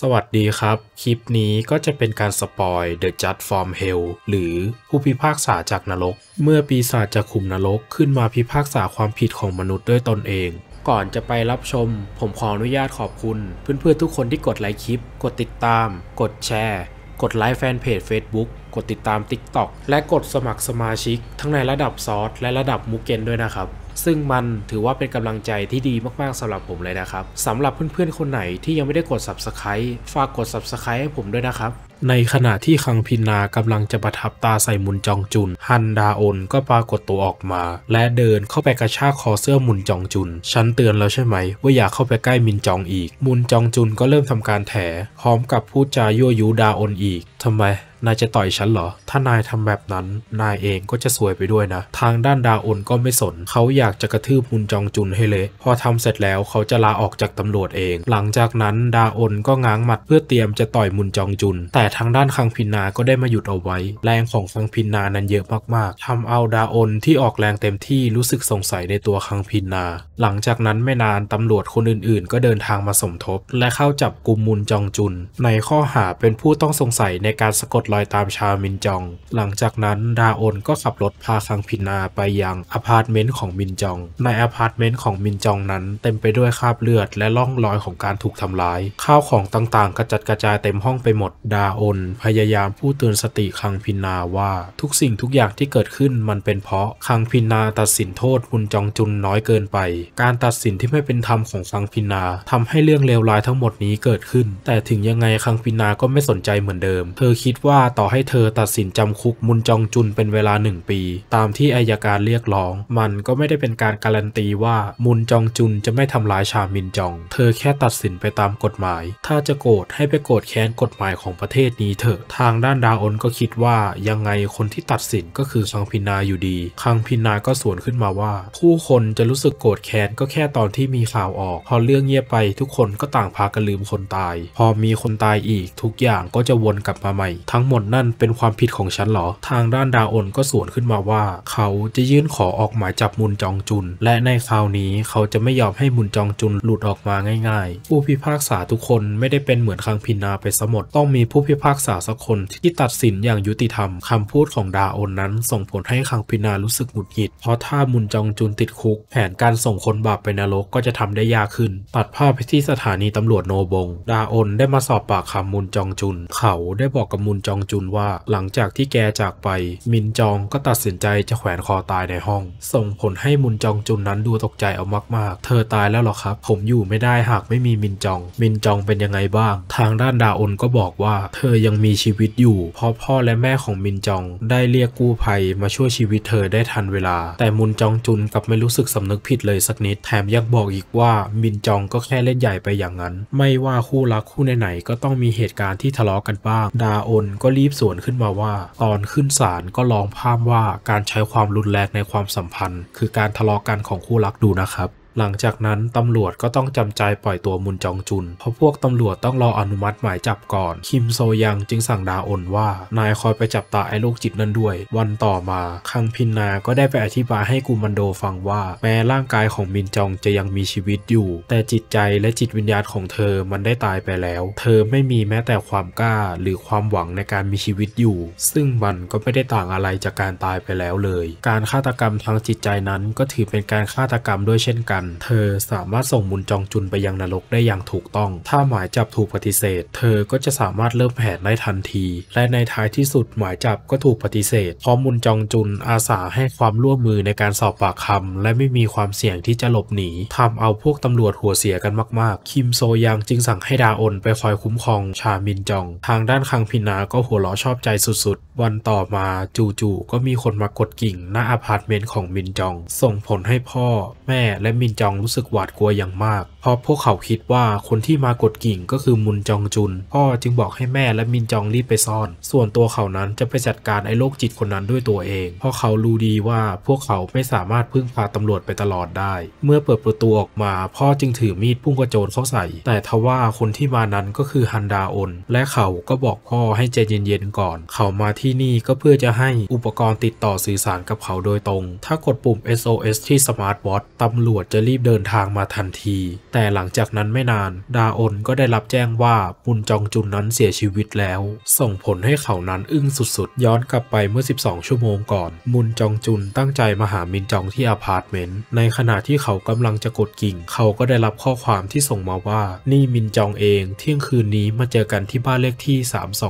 สวัสดีครับ คลิปนี้ก็จะเป็นการสปอย The Judge from Hell หรือผู้พิพากษาจากนรก เมื่อปีศาจจากขุมนรก ขึ้นมาพิพากษาความผิดของมนุษย์ด้วยตนเอง ก่อนจะไปรับชม ผมขออนุญาตขอบคุณ เพื่อนๆทุกคนที่กดไลค์คลิปกดติดตาม กดแชร์ กดไลค์แฟนเพจ Facebook กดติดตาม TikTok และกดสมัครสมาชิก ทั้งในระดับซอสและระดับมุกเกนด้วยนะครับซึ่งมันถือว่าเป็นกำลังใจที่ดีมากๆสำหรับผมเลยนะครับสำหรับเพื่อนๆคนไหนที่ยังไม่ได้กด Subscribe ฝากกด Subscribe ให้ผมด้วยนะครับในขณะที่คังพินากำลังจะประทับตาใส่มุนจองจุน ฮันดาอนก็ปรากฏตัวออกมา และเดินเข้าไปกระชากคอเสื้อมุนจองจุน ฉันเตือนแล้วใช่ไหมว่าอย่าเข้าไปใกล้มินจองอีก มุนจองจุนก็เริ่มทำการแถพร้อมกับพูดจายั่วยุดาอนอีกทำไมนายจะต่อยฉันเหรอ ถ้านายทำแบบนั้นนายเองก็จะสวยไปด้วยนะ ทางด้านดาอุนก็ไม่สน เขาอยากจะกระทืบมุนจองจุนให้เละพอทำเสร็จแล้วเขาจะลาออกจากตำรวจเอง หลังจากนั้นดาอุนก็ง้างหมัดเพื่อเตรียมจะต่อยมุนจองจุน แต่ทางด้านคังพินนา ก็ได้มาหยุดเอาไว้ แรงของคังพินนานั้นเยอะมากๆทำเอาดาอุนที่ออกแรงเต็มที่รู้สึกสงสัยในตัวคังพินนา หลังจากนั้นไม่นานตำรวจคนอื่นๆ ก็เดินทางมาสมทบ และเข้าจับกลุ่มมุนจองจุน ในข้อหาเป็นผู้ต้องสงสัยในการสะกดลอยตามชามินจอง หลังจากนั้นดาโอนก็ขับรถพาคังพินาไปยังอพาร์ตเมนต์ของมินจองในอพาร์ตเมนต์ของมินจองนั้น เต็มไปด้วยคราบเลือดและร่องรอยของการถูกทำร้ายข้าวของต่าง ๆกระจัดกระจายเต็มห้องไปหมดดาโอนพยายามพูดเตือนสติคังพินาว่าทุกสิ่งทุกอย่างที่เกิดขึ้น มันเป็นเพราะคังพินาตัดสินโทษคุณจองจุนน้อยเกินไป การตัดสินที่ไม่เป็นธรรมของคังพินาทำให้เรื่องเลวร้ายทั้งหมดนี้เกิดขึ้น แต่ถึงยังไงคังพินาก็ไม่สนใจเหมือนเดิม เธอคิดว่าาต่อให้เธอตัดสินจำคุกมุนจองจุนเป็นเวลาหนึ่งปี ตามที่อายการเรียกร้อง มันก็ไม่ได้เป็นการการันตีว่ามุนจองจุนจะไม่ทำร้ายชามินจอง เธอแค่ตัดสินไปตามกฎหมาย ถ้าจะโกรธให้ไปโกรธแค้นกฎหมายของประเทศนี้เถอะ ทางด้านดาอนก็คิดว่ายังไงคนที่ตัดสินก็คือคังพินาอยู่ดีคังพินาก็สวนขึ้นมาว่า ผู้คนจะรู้สึกโกรธแค้นก็แค่ตอนที่มีข่าวออก พอเรื่องเงียบไป ทุกคนก็ต่างพากันลืมคนตาย พอมีคนตายอีกทุกอย่างก็จะวนกลับมาใหม่ ทั้งหมหมดนั่นเป็นความผิดของฉันหรอทางด้านดาออนก็สวนขึ้นมาว่าเขาจะยื่นขอออกหมายจับมุนจองจุน และในคราวนี้เขาจะไม่ยอมให้มุนจองจุนหลุดออกมาง่าย ๆ ผู้พิพากษาทุกคนไม่ได้เป็นเหมือนคังพินาไปสมดต้องมีผู้พิพากษาสักคนที่ตัดสินอย่างยุติธรรมคำพูดของดาออนนั้นส่งผลให้คังพินารู้สึกหงุดหงิดเพราะถ้ามุนจองจุนติดคุก แผนการส่งคนบาปไปนรกก็จะทำได้ยากขึ้นตัดภาพไปที่สถานีตำรวจโนบง ดาออนได้มาสอบปากคำมุนจองจุน เขาได้บอกกับมุนจองจุนว่าหลังจากที่แกจากไป มินจองก็ตัดสินใจจะแขวนคอตายในห้อง ส่งผลให้มุนจองจุนนั้นดูตกใจเอามาก ๆ เธอตายแล้วหรอครับ ผมอยู่ไม่ได้หากไม่มีมินจอง มินจองเป็นยังไงบ้าง ทางด้านดาออนก็บอกว่า เธอยังมีชีวิตอยู่เพราะพ่อและแม่ของมินจอง ได้เรียกกู้ภัยมาช่วยชีวิตเธอได้ทันเวลา แต่มุนจองจุนกลับไม่รู้สึกสำนึกผิดเลยสักนิดแถมยังบอกอีกว่า มินจองก็แค่เล่นใหญ่ไปอย่างนั้น ไม่ว่าคู่รักคู่ไหนๆก็ต้องมีเหตุการณ์ที่ทะเลาะกันบ้าง ดาออนก็รีบสวนขึ้นมาว่าตอนขึ้นศาลก็ลองพามว่าการใช้ความรุนแรงในความสัมพันธ์ คือการทะเลาะกันของคู่รักดูนะครับหลังจากนั้น ตำรวจก็ต้องจำใจปล่อยตัวมุนจองจุนเพราะพวกตำรวจต้องรออนุมัติหมายจับก่อนคิมโซยังจึงสั่งดาอนว่า นายคอยไปจับตาไอ้โรคจิตนั่นด้วย วันต่อมาคังพินนา ก็ได้ไปอธิบายให้กูมันโดฟังว่าแม้ร่างกายของมินจองจะยังมีชีวิตอยู่ แต่จิตใจและจิตวิญญาณของเธอมันได้ตายไปแล้ว เธอไม่มีแม้แต่ความกล้าหรือความหวังในการมีชีวิตอยู่ ซึ่งมันก็ไม่ได้ต่างอะไรจากการตายไปแล้วเลย การฆาตกรรมทางจิตใจนั้น ก็ถือเป็นการฆาตกรรมด้วยเช่นกันเธอสามารถส่งมุนจองจุนไปยังนรกได้อย่างถูกต้อง ถ้าหมายจับถูกปฏิเสธ เธอก็จะสามารถเริ่มแผนได้ทันที และในท้ายที่สุดหมายจับก็ถูกปฏิเสธเพราะมุนจองจุนอาสาให้ความร่วมมือในการสอบปากคำและไม่มีความเสี่ยงที่จะหลบหนีทำเอาพวกตำรวจหัวเสียกันมากๆคิมโซยังจึงสั่งให้ดาอนไปคอยคุ้มครองชามินจอง ทางด้านคังพินาก็หัวเราะชอบใจสุดๆ วันต่อมาจูจูก็มีคนมากดกิ่ง หน้าอาพาร์ตเมนต์ของมินจองส่งผลให้พ่อแม่และมินจองรู้สึกหวาดกลัวอย่างมากเพราะพวกเขาคิดว่าคนที่มากดกิ่งก็คือมุนจองจุน พ่อจึงบอกให้แม่และมินจองรีบไปซ่อน ส่วนตัวเขานั้นจะไปจัดการไอ้โรคจิตคนนั้นด้วยตัวเอง เพราะเขารู้ดีว่าพวกเขาไม่สามารถพึ่งพาตำรวจไปตลอดได้ เมื่อเปิดประตูออกมาพ่อจึงถือมีดพุ่งกระโจนเข้าใส่แต่ทว่าคนที่มานั้นก็คือฮันดาอนและเขาก็บอกพ่อให้ใจเย็นๆก่อน เขามาที่นี่ก็เพื่อจะให้อุปกรณ์ติดต่อสื่อสารกับเขาโดยตรง ถ้ากดปุ่ม SOS ที่สมาร์ทวอทตำรวจจะรีบเดินทางมาทันทีแต่หลังจากนั้นไม่นาน ดาอนก็ได้รับแจ้งว่าปุนจองจุนนั้นเสียชีวิตแล้ว ส่งผลให้เขานั้นอึ้งสุดๆ ย้อนกลับไปเมื่อ 12 ชั่วโมงก่อนมุนจองจุนตั้งใจมาหามินจองที่อพาร์ตเมนต์ในขณะที่เขากำลังจะกดกิ่งเขาก็ได้รับข้อความที่ส่งมาว่านี่มินจองเอง เที่ยงคืนนี้มาเจอกันที่บ้านเลขที่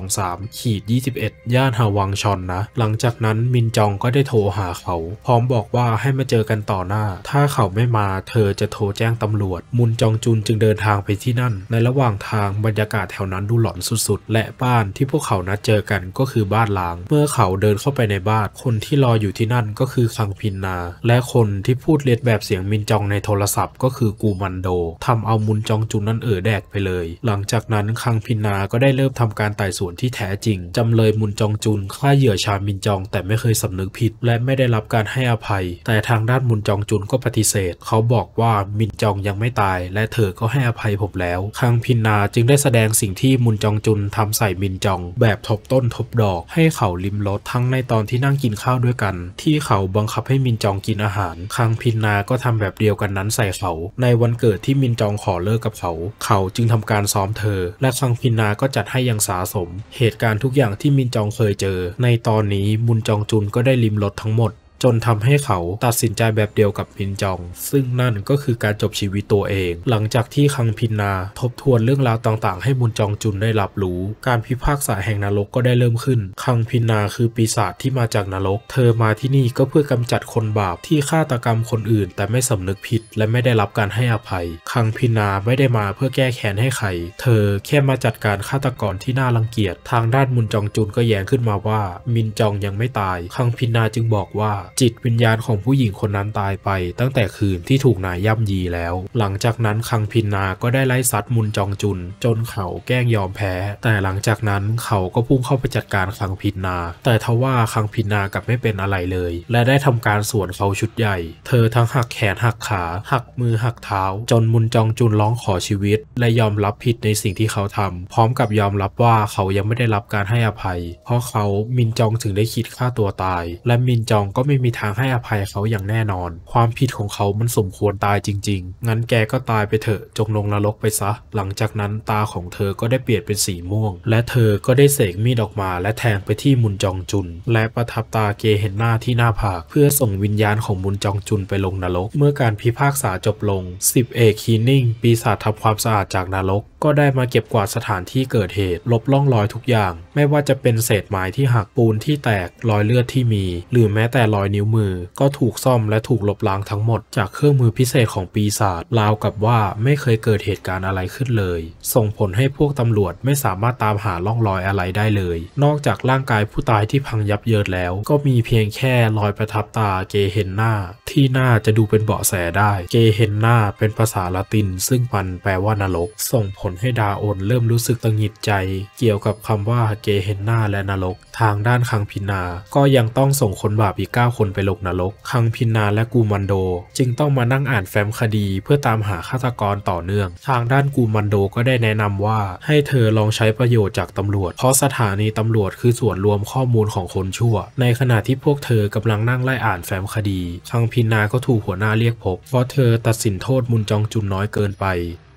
323 ขีด 21 ย่านฮาวังชอนนะ หลังจากนั้นมินจองก็ได้โทรหาเขา พร้อมบอกว่าให้มาเจอกันต่อหน้า ถ้าเขาไม่มา เธอจะโทรแจ้งตำรวจมุนจองจุนจึงเดินทางไปที่นั่น ในระหว่างทางบรรยากาศแถวนั้นดูหลอนสุดๆ และบ้านที่พวกเขานัดเจอกันก็คือบ้านล้าง เมื่อเขาเดินเข้าไปในบ้าน คนที่รออยู่ที่นั่นก็คือคังพินนา และคนที่พูดเลียนแบบเสียงมินจองในโทรศัพท์ก็คือกูมันโด ทำเอามุนจองจุนนั่นเออแดกไปเลย หลังจากนั้นคังพินนาก็ได้เริ่มทำการไต่สวนที่แท้จริง จำเลยมุนจองจุนฆ่าเหยื่อชา มินจอง แต่ไม่เคยสำนึกผิด และไม่ได้รับการให้อภัย แต่ทางด้านมุนจองจุนก็ปฏิเสธ เขาบอกว่ามินจองยังไม่ตายและเธอก็ให้อภัยผมแล้ว คังพินนาจึงได้แสดงสิ่งที่มุนจองจุนทำใส่มินจอง แบบทบต้นทบดอก ให้เขาลิมรสทั้งในตอนที่นั่งกินข้าวด้วยกัน ที่เขาบังคับให้มินจองกินอาหาร คังพินนาก็ทำแบบเดียวกันนั้นใส่เขาในวันเกิดที่มินจองขอเลิกกับเขา เขาจึงทำการซ้อมเธอ และคังพินนาก็จัดให้อย่างสาสม เหตุการณ์ทุกอย่างที่มินจองเคยเจอ ในตอนนี้มุนจองจุนก็ได้ลิมรสทั้งหมดจนทำให้เขาตัดสินใจแบบเดียวกับพินจอง ซึ่งนั่นก็คือการจบชีวิตตัวเอง หลังจากที่คังพินนา ทบทวนเรื่องราวต่างๆให้มุนจองจุนได้รับรู้ การพิพากษาแห่งนรกก็ได้เริ่มขึ้น คังพินนาคือปีศาจที่มาจากนรก เธอมาที่นี่ก็เพื่อกำจัดคนบาปที่ฆาตกรรมคนอื่น แต่ไม่สำนึกผิดและไม่ได้รับการให้อภัยคังพินนาไม่ได้มาเพื่อแก้แค้นให้ใครเธอแค่มาจัดการฆาตกรที่น่ารังเกียจทางด้านมุนจองจุนก็แย้งขึ้นมาว่ามินจองยังไม่ตายคังพินนาจึงบอกว่าจิตวิญญาณของผู้หญิงคนนั้นตายไปตั้งแต่คืนที่ถูกนายย่ำยีแล้ว หลังจากนั้นคังพินนา ก็ได้ไล่ซัดมุนจองจุนจนเขาแกล้งยอมแพ้ แต่หลังจากนั้นเขาก็พุ่งเข้าไปจัดการคังพินนา แต่ทว่าคังพินนากับไม่เป็นอะไรเลย และได้ทำการสวนเขาชุดใหญ่ เธอทั้งหักแขนหักขา หักมือหักเท้าจนมุนจองจุนร้องขอชีวิตและยอมรับผิดในสิ่งที่เขาทำ พร้อมกับยอมรับว่าเขายังไม่ได้รับการให้อภัย เพราะเขามินจองถึงได้คิดฆ่าตัวตาย และมินจองก็ไม่มีทางให้อภัยเขาอย่างแน่นอน ความผิดของเขามันสมควรตายจริงๆ งั้นแกก็ตายไปเถอะจงลงนรกไปซะหลังจากนั้นตาของเธอก็ได้เปลี่ยนเป็นสีม่วง และเธอก็ได้เสกมีดออกมาและแทงไปที่มุนจองจุน และประทับตาเกเห็นหน้าที่หน้าผากเพื่อส่งวิญญาณของมุนจองจุนไปลงนรกเมื่อการพิพากษาจบลงสิบเอกคีนิ่งปีศาจทำความสะอาดจากนรกก็ได้มาเก็บกวาดสถานที่เกิดเหตุ ลบล่องรอยทุกอย่าง ไม่ว่าจะเป็นเศษไม้ที่หักปูนที่แตกรอยเลือดที่มี หรือแม้แต่รอยนิ้วมือก็ถูกซ่อมและถูกลบล้างทั้งหมดจากเครื่องมือพิเศษของปีศาจราวกับว่าไม่เคยเกิดเหตุการณ์อะไรขึ้นเลยส่งผลให้พวกตำรวจไม่สามารถตามหาล่องรอยอะไรได้เลย นอกจากร่างกายผู้ตายที่พังยับเยินแล้ว ก็มีเพียงแค่รอยประทับตาเกเฮนนาที่น่าจะดูเป็นเบาะแสได้เกเฮนนาเป็นภาษาละติน ซึ่งมันแปลว่านรกส่งผลลให้ดาโอนเริ่มรู้สึกตึงหิดใจเกี่ยวกับคำว่าเจเฮนนาและนรกทางด้านคังพินา ก็ยังต้องส่งคนบาปอีก9คนไปลงนรกคังพินาและกูมันโดจึงต้องมานั่งอ่านแฟ้มคดีเพื่อตามหาฆาตกรต่อเนื่องทางด้านกูมันโดก็ได้แนะนำว่าให้เธอลองใช้ประโยชน์จากตำรวจเพราะสถานีตำรวจคือส่วนรวมข้อมูลของคนชั่วในขณะที่พวกเธอกำลังนั่งไล่อ่านแฟ้มคดีคังพินาก็ถูกหัวหน้าเรียกพบเพราะเธอตัดสินโทษมุนจองจุนน้อยเกินไป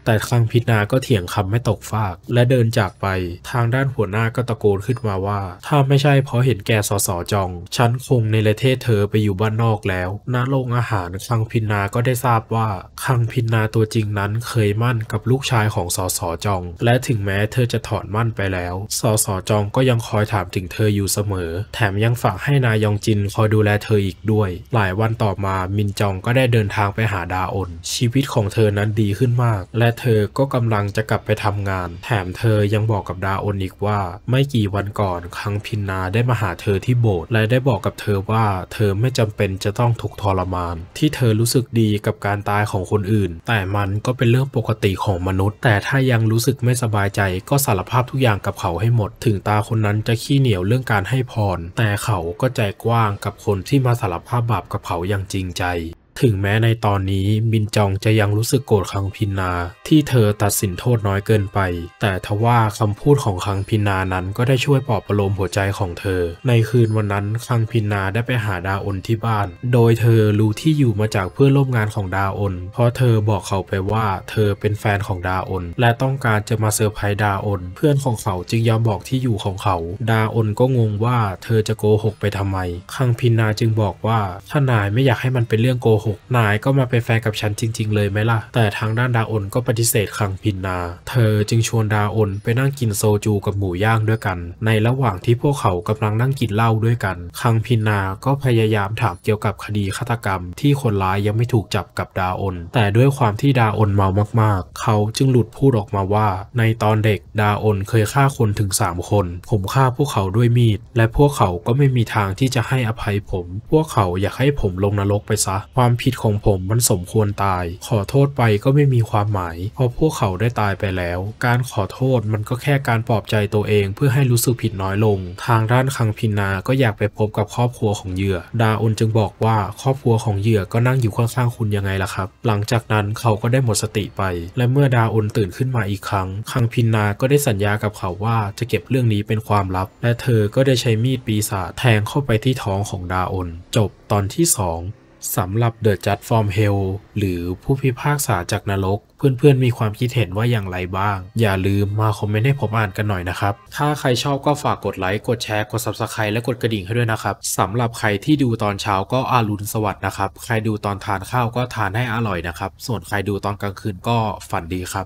แต่คลังพินา ก็เถียงคำไม่ตกฟาก และเดินจากไปทางด้านหัวหน้าก็ตะโกนขึ้นมาว่า ถ้าไม่ใช่เพราะเห็นแกสอสอจอง ฉันคงในประเทศเธอไปอยู่บ้านนอกแล้ว ณโรงอาหารคลังพินา ก็ได้ทราบว่าคลังพินาตัวจริงนั้นเคยมั่นกับลูกชายของสอสอจอง และถึงแม้เธอจะถอนมั่นไปแล้วสอสอจองก็ยังคอยถามถึงเธออยู่เสมอ แถมยังฝากให้นายยองจินคอยดูแลเธออีกด้วย หลายวันต่อมา มินจองก็ได้เดินทางไปหาดาอนชีวิตของเธอนั้นดีขึ้นมาก และเธอก็กำลังจะกลับไปทำงาน แถมเธอยังบอกกับดาโอนอีกว่า ไม่กี่วันก่อนคังพินนาได้มาหาเธอที่โบสถ์และได้บอกกับเธอว่าเธอไม่จำเป็นจะต้องถูกทรมาน ที่เธอรู้สึกดีกับการตายของคนอื่น แต่มันก็เป็นเรื่องปกติของมนุษย์ แต่ถ้ายังรู้สึกไม่สบายใจก็สารภาพทุกอย่างกับเขาให้หมด ถึงตาคนนั้นจะขี้เหนียวเรื่องการให้พรแต่เขาก็ใจกว้างกับคนที่มาสารภาพบาปกับเขาอย่างจริงใจถึงแม้ในตอนนี้มินจองจะยังรู้สึกโกรธคังพินนาที่เธอตัดสินโทษน้อยเกินไป แต่ทว่าคำพูดของคังพินนานั้นก็ได้ช่วยปลอบประโลมหัวใจของเธอ ในคืนวันนั้นคังพินนาได้ไปหาดาอนที่บ้าน โดยเธอรู้ที่อยู่มาจากเพื่อนร่วมงานของดาอนเพราะเธอบอกเขาไปว่าเธอเป็นแฟนของดาอนและต้องการจะมาเซอร์ไพรส์ดาอนเพื่อนของเขาจึงยอมบอกที่อยู่ของเขา ดาอนก็งงว่าเธอจะโกหกไปทำไมคังพินนาจึงบอกว่าถ้านายไม่อยากให้มันเป็นเรื่องโก6นายก็มาเป็นแฟนกับฉันจริงๆเลยไหมล่ะ แต่ทางด้านดาอนก็ปฏิเสธคังพินนา เธอจึงชวนดาอนไปนั่งกินโซจูกับหมูย่างด้วยกัน ในระหว่างที่พวกเขากำลังนั่งกินเหล้าด้วยกัน คังพินนา ก็พยายามถามเกี่ยวกับคดีฆาตกรรม ที่คนร้ายยังไม่ถูกจับกับดาอนแต่ด้วยความที่ดาอนเมามากๆ เขาจึงหลุดพูดออกมาว่า ในตอนเด็กดาอนเคยฆ่าคนถึง 3 คน ผมฆ่าพวกเขาด้วยมีด และพวกเขา ก็ไม่มีทางที่จะให้อภัยผม พวกเขาอยากให้ผมลงนรกไปซะความผิดของผมมันสมควรตาย ขอโทษไปก็ไม่มีความหมายเพราะพวกเขาได้ตายไปแล้ว การขอโทษมันก็แค่การปลอบใจตัวเอง เพื่อให้รู้สึกผิดน้อยลง ทางด้านคังพินาก็อยากไปพบกับครอบครัวของเหยื่อ ดาอุนจึงบอกว่า ครอบครัวของเหยื่อก็นั่งอยู่ข้างๆคุณยังไงล่ะครับ หลังจากนั้นเขาก็ได้หมดสติไป และเมื่อดาอุนตื่นขึ้นมาอีกครั้ง คังพินาก็ได้สัญญากับเขาว่า จะเก็บเรื่องนี้เป็นความลับ และเธอก็ได้ใช้มีดปีศาจแทงเข้าไปที่ท้องของดาอุนจบตอนที่ 2สำหรับ The j u ัดฟ from Hell หรือผู้พิพากษาจากนรก เพื่อนๆ มีความคิดเห็นว่าอย่างไรบ้าง อย่าลืมมาคอมเมนต์ให้ผมอ่านกันหน่อยนะครับ ถ้าใครชอบก็ฝากกดไลค์ กดแชร์กด Subscribe และกดกระดิ่งให้ด้วยนะครับ สำหรับใครที่ดูตอนเช้าก็อารุณสวัสดิ์นะครับ ใครดูตอนทานข้าวก็ทานให้อร่อยนะครับ ส่วนใครดูตอนกลางคืนก็ฝันดีครับ